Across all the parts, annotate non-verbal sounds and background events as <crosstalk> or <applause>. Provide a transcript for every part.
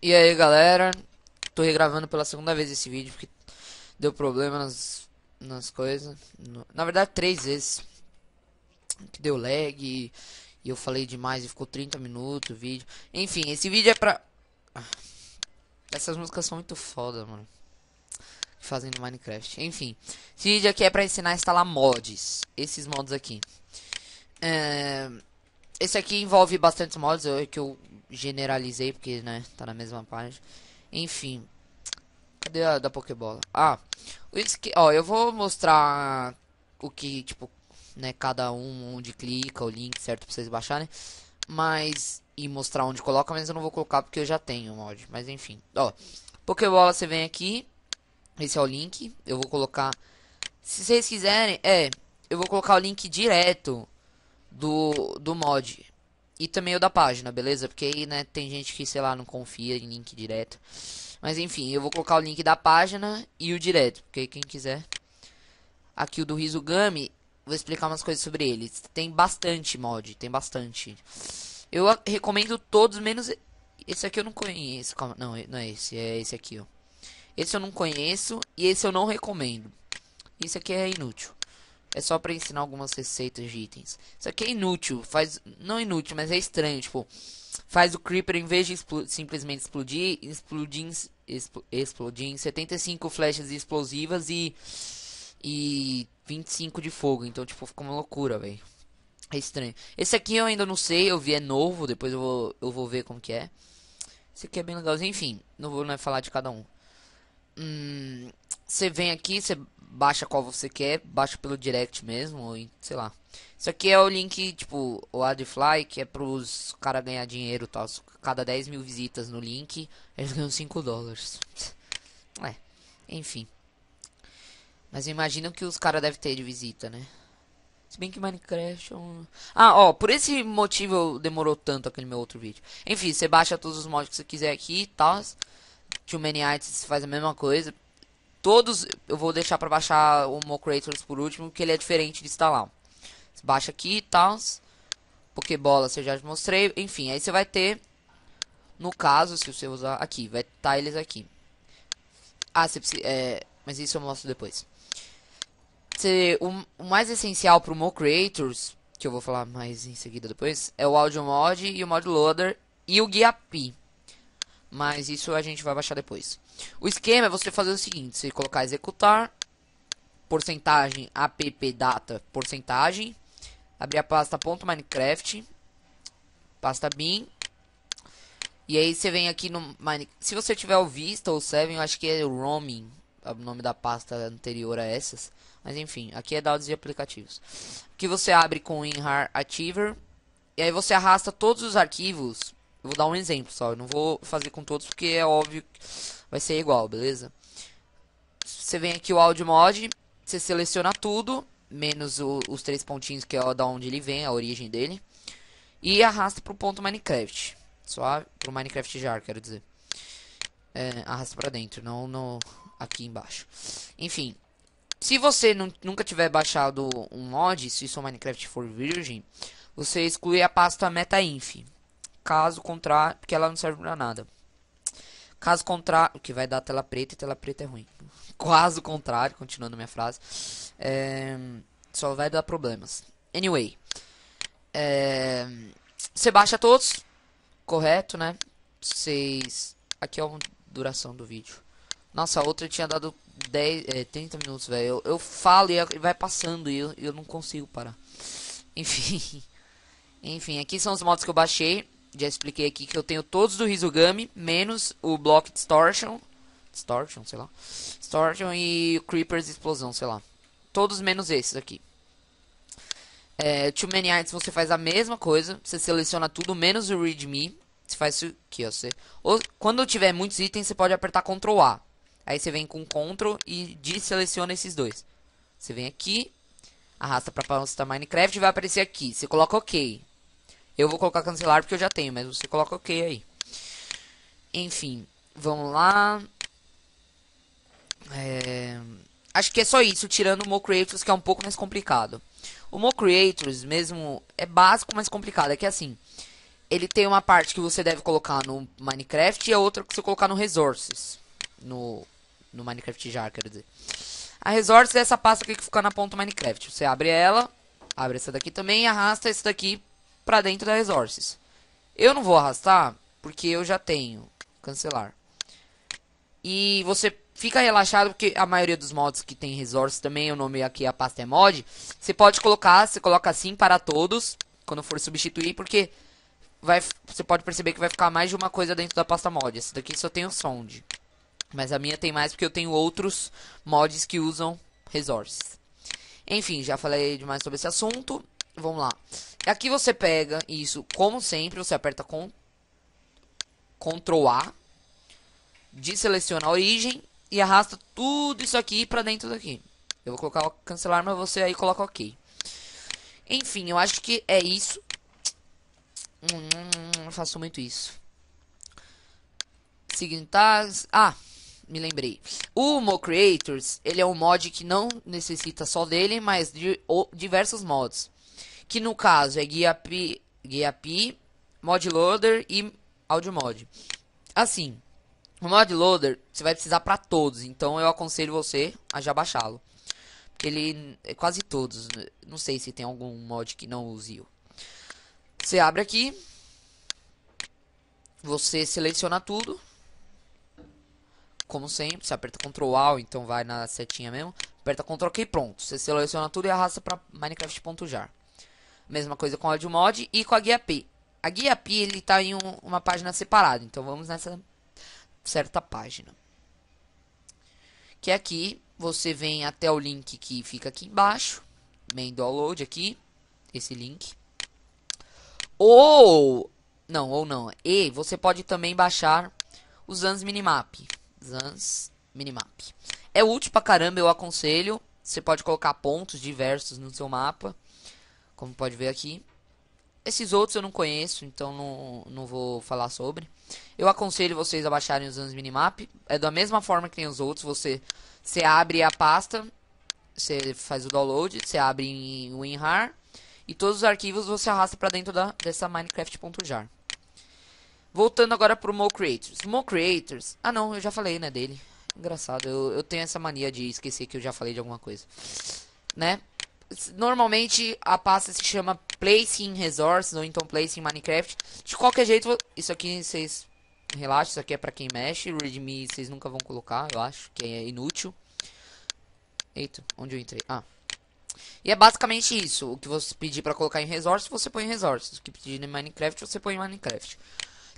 E aí galera, tô regravando pela segunda vez esse vídeo porque deu problema nas, nas coisas. No, na verdade, três vezes que deu lag e, e, eu falei demais e ficou 30 minutos o vídeo. Enfim, esse vídeo é pra. Ah, essas músicas são muito foda, mano. Fazendo Minecraft. Enfim, esse vídeo aqui é pra ensinar a instalar mods. Esses mods aqui. É esse aqui envolve bastantes mods, eu, que eu generalizei, porque, né, tá na mesma página. Enfim. Cadê a da Pokébola? Ah, ó, eu vou mostrar o que, tipo, né, cada um, onde clica, o link, certo, pra vocês baixarem. Mas, e mostrar onde coloca, mas eu não vou colocar porque eu já tenho o mod. Mas, enfim, ó. Pokébola, você vem aqui. Esse é o link. Eu vou colocar. Se vocês quiserem, é. Eu vou colocar o link direto do, do mod. E também o da página, beleza? Porque aí, né, tem gente que, sei lá, não confia em link direto. Mas enfim, eu vou colocar o link da página e o direto, porque quem quiser. Aqui o do Rizugami, vou explicar umas coisas sobre ele. Tem bastante mod, tem bastante. Eu recomendo todos, menos esse aqui eu não conheço. não, não é esse, é esse aqui, ó. Esse eu não conheço e esse eu não recomendo. Isso aqui é inútil. É só para ensinar algumas receitas de itens. Isso aqui é inútil, faz não inútil, mas é estranho, tipo, faz o creeper em vez de expl simplesmente explodir, explodir em, expl explodir em 75 flechas explosivas e e 25 de fogo, então tipo, fica uma loucura, velho. É estranho. Esse aqui eu ainda não sei, eu vi é novo, depois eu vou eu vou ver como que é. Esse aqui é bem legalzinho, enfim, não vou não é falar de cada um. Hum, você vem aqui, você baixa qual você quer, baixa pelo direct mesmo, ou sei lá. Isso aqui é o link, tipo, o AdFly, que é pros cara ganhar dinheiro tal. Cada 10 mil visitas no link, eles ganham 5 dólares. <laughs> É, enfim. Mas imagina o que os caras devem ter de visita, né? Se bem que Minecraft é um... Ah, ó, por esse motivo demorou tanto aquele meu outro vídeo. Enfim, você baixa todos os mods que você quiser aqui e tal. Too Many Items faz a mesma coisa. Todos eu vou deixar para baixar o Mo Creators por último, que ele é diferente de instalar. Você baixa aqui e tal. Pokébola, eu já te mostrei. Enfim, aí você vai ter no caso, se você usar aqui, vai estar tá eles aqui. Ah, você precisa, é, mas isso eu mostro depois. Você, o, o, mais essencial para o Mo Creators, que eu vou falar mais em seguida depois, é o Audio Mod e o Mod Loader e o Guia Mas isso a gente vai baixar depois. O esquema é você fazer o seguinte, você colocar executar, porcentagem app-data, porcentagem, abrir a pasta ponto .minecraft, pasta bin, e aí você vem aqui no Minecraft, se você tiver o Vista ou o eu acho que é o Roaming, o nome da pasta anterior a essas, mas enfim, aqui é dados e aplicativos. Que você abre com o WinRAR Achiever, e aí você arrasta todos os arquivos vou dar um exemplo só, eu não vou fazer com todos porque é óbvio que vai ser igual, beleza? Você vem aqui o áudio mod, você seleciona tudo, menos o, os três pontinhos que é da onde ele vem, a origem dele, e arrasta pro ponto Minecraft. para pro Minecraft Jar, quero dizer. É, arrasta pra dentro, não no, aqui embaixo. Enfim, se você nunca tiver baixado um mod, se seu Minecraft for virgem, você exclui a pasta metainf. Caso contrário, porque ela não serve pra nada. Caso contrário, que vai dar tela preta e tela preta é ruim. Quase <laughs> o contrário, continuando minha frase. É, só vai dar problemas. Anyway. É, você baixa todos. Correto, né? Vocês. Aqui é a duração do vídeo. Nossa, a outra tinha dado 10, é, 30 minutos, velho. Eu, eu falo e vai passando e eu, eu não consigo parar. Enfim. <laughs> Enfim, aqui são os modos que eu baixei já expliquei aqui que eu tenho todos do Rizugami, menos o Block Distortion. Distortion, sei lá. Distortion e Creepers Explosão, sei lá. Todos menos esses aqui. É, Too Many Items você faz a mesma coisa. Você seleciona tudo, menos o README. Você faz isso aqui, ó. Você... Ou, quando tiver muitos itens, você pode apertar Ctrl A. Aí você vem com Ctrl e deseleciona esses dois. Você vem aqui, arrasta pra pasta Minecraft e vai aparecer aqui. Você coloca OK. Eu vou colocar cancelar porque eu já tenho, mas você coloca ok aí. Enfim, vamos lá. É... Acho que é só isso, tirando o Mo Creators, que é um pouco mais complicado. O Mo Creators mesmo é básico, mas complicado. É que assim, ele tem uma parte que você deve colocar no Minecraft e a outra que você colocar no Resources. No, no Minecraft Jar, quero dizer. A Resources é essa pasta aqui que fica na ponta Minecraft. Você abre ela, abre essa daqui também e arrasta essa daqui para dentro da resources. Eu não vou arrastar porque eu já tenho cancelar. E você fica relaxado porque a maioria dos mods que tem resources também, o nome aqui a pasta é mod, você pode colocar, você coloca assim para todos quando for substituir porque vai você pode perceber que vai ficar mais de uma coisa dentro da pasta mod. Essa daqui só tem o sound. Mas a minha tem mais porque eu tenho outros mods que usam resources. Enfim, já falei demais sobre esse assunto. Vamos lá. Aqui você pega isso, como sempre, você aperta com Ctrl A, deseleciona a origem e arrasta tudo isso aqui pra dentro daqui. Eu vou colocar cancelar, mas você aí coloca ok. Enfim, eu acho que é isso. Hum, não hum, hum, hum, faço muito isso. Seguinte, tá, ah, me lembrei. O Mo Creators, ele é um mod que não necessita só dele, mas de diversos mods que no caso é GuiaPi, GuiaPi ModLoader e AudioMod. Assim, o ModLoader você vai precisar para todos, então eu aconselho você a já baixá-lo. Ele é quase todos, não sei se tem algum mod que não use. Você abre aqui, você seleciona tudo, como sempre, você aperta Ctrl Alt, então vai na setinha mesmo, aperta Ctrl Q e pronto. Você seleciona tudo e arrasta para minecraft.jar. Mesma coisa com o Audio Mod e com a guia P. A guia P ele está em um, uma página separada, então vamos nessa certa página. Que aqui você vem até o link que fica aqui embaixo, main download aqui, esse link. Ou não, ou não. E você pode também baixar o Zans Minimap. Zans Minimap. É útil pra caramba, eu aconselho. Você pode colocar pontos diversos no seu mapa como pode ver aqui. Esses outros eu não conheço, então não, não vou falar sobre. Eu aconselho vocês a baixarem os anos minimap. É da mesma forma que tem os outros. Você, você abre a pasta, você faz o download, você abre em WinRAR. E todos os arquivos você arrasta para dentro da, dessa minecraft.jar. Voltando agora pro Mo Creators. Mo Creators. Ah não, eu já falei né dele. Engraçado, eu, eu tenho essa mania de esquecer que eu já falei de alguma coisa. Né? normalmente a pasta se chama Placing Resources ou então Placing Minecraft. De qualquer jeito, isso aqui vocês relaxem, isso aqui é para quem mexe. Readme vocês nunca vão colocar, eu acho que é inútil. Eita, onde eu entrei? Ah. E é basicamente isso. O que você pedir para colocar em Resources, você põe em Resources. O que pedir em Minecraft, você põe em Minecraft.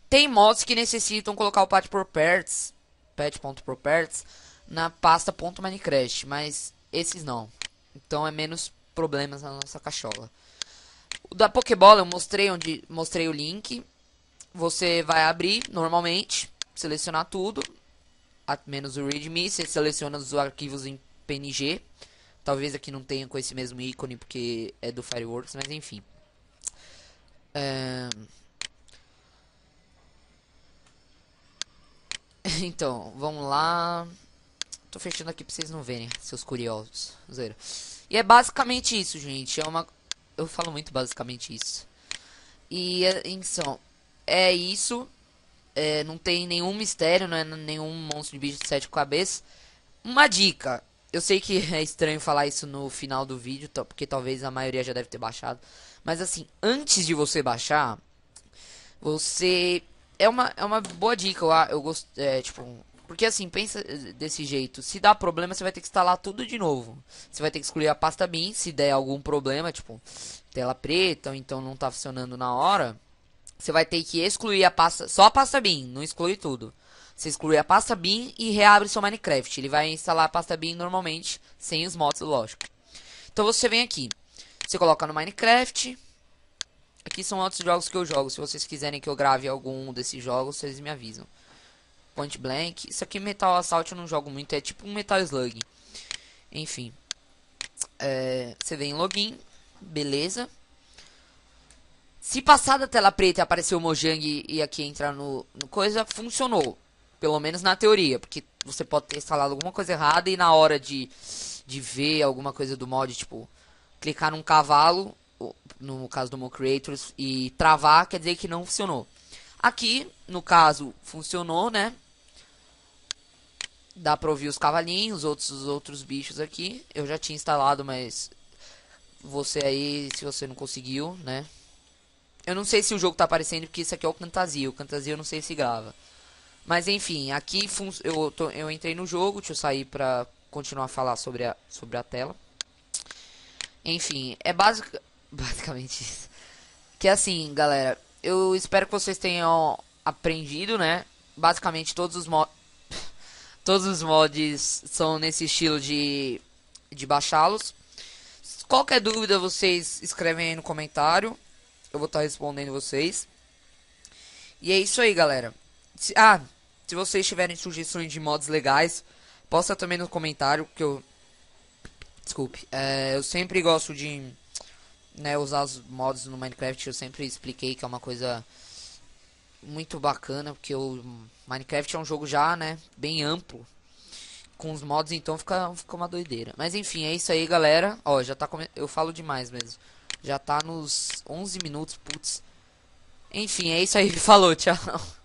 Tem mods que necessitam colocar o patch properties, patch.properties na pasta .minecraft, mas esses não. Então é menos problemas na nossa cachola. O da Pokébola eu mostrei onde mostrei o link. Você vai abrir normalmente, selecionar tudo, menos o readme, você seleciona os arquivos em PNG. Talvez aqui não tenha com esse mesmo ícone porque é do Fireworks, mas enfim. É... <laughs> Então, vamos lá. Tô fechando aqui pra vocês não verem, seus curiosos. Zero. E é basicamente isso, gente. É uma. Eu falo muito basicamente isso. E é, então, é isso. É, não tem nenhum mistério, não é nenhum monstro de bicho de sete cabeças. Uma dica. Eu sei que <laughs> é estranho falar isso no final do vídeo, porque talvez a maioria já deve ter baixado. Mas assim, antes de você baixar, você. É uma, é uma boa dica, eu, eu gosto. É, tipo, porque assim, pensa eh, desse jeito. Se dá problema, você vai ter que instalar tudo de novo. Você vai ter que excluir a pasta bin. Se der algum problema, tipo tela preta, ou então não tá funcionando na hora, você vai ter que excluir a pasta. Só a pasta bin, não exclui tudo. Você exclui a pasta bin e reabre seu Minecraft. Ele vai instalar a pasta bin normalmente, sem os mods, lógico. Então você vem aqui. Você coloca no Minecraft. Aqui são outros jogos que eu jogo. Se vocês quiserem que eu grave algum desses jogos, vocês me avisam. Point Blank. Isso aqui Metal Assault eu não jogo muito, é tipo um Metal Slug. Enfim. É, você vem em login, beleza. Se passar da tela preta e aparecer o Mojang e aqui entrar no, no coisa, funcionou. Pelo menos na teoria, porque você pode ter instalado alguma coisa errada e na hora de, de ver alguma coisa do mod, tipo, clicar num cavalo, no caso do Mo Creators, e travar, quer dizer que não funcionou. Aqui, no caso, funcionou, né? Dá pra ouvir os cavalinhos, os outros, os outros bichos aqui. Eu já tinha instalado, mas você aí, se você não conseguiu, né? Eu não sei se o jogo tá aparecendo, porque isso aqui é o Fantasia. O Fantasia eu não sei se grava. Mas enfim, aqui eu, tô, eu entrei no jogo, deixa eu sair pra continuar a falar sobre a, sobre a tela. Enfim, é basic, <laughs> basicamente isso. Que é assim, galera, eu espero que vocês tenham aprendido, né? Basicamente todos os mods <laughs> todos os mods são nesse estilo de de baixá-los. Qualquer dúvida vocês escrevem aí no comentário. Eu vou estar tá respondendo vocês. E é isso aí, galera. Se, ah, se vocês tiverem sugestões de mods legais, posta também no comentário que eu Desculpe. É, eu sempre gosto de né, usar os mods no Minecraft, eu sempre expliquei que é uma coisa muito bacana, porque o Minecraft é um jogo já, né, bem amplo. Com os mods, então fica, fica uma doideira. Mas enfim, é isso aí, galera. Ó, já tá. Come... Eu falo demais mesmo. Já tá nos 11 minutos, putz. Enfim, é isso aí. <laughs> Falou, tchau.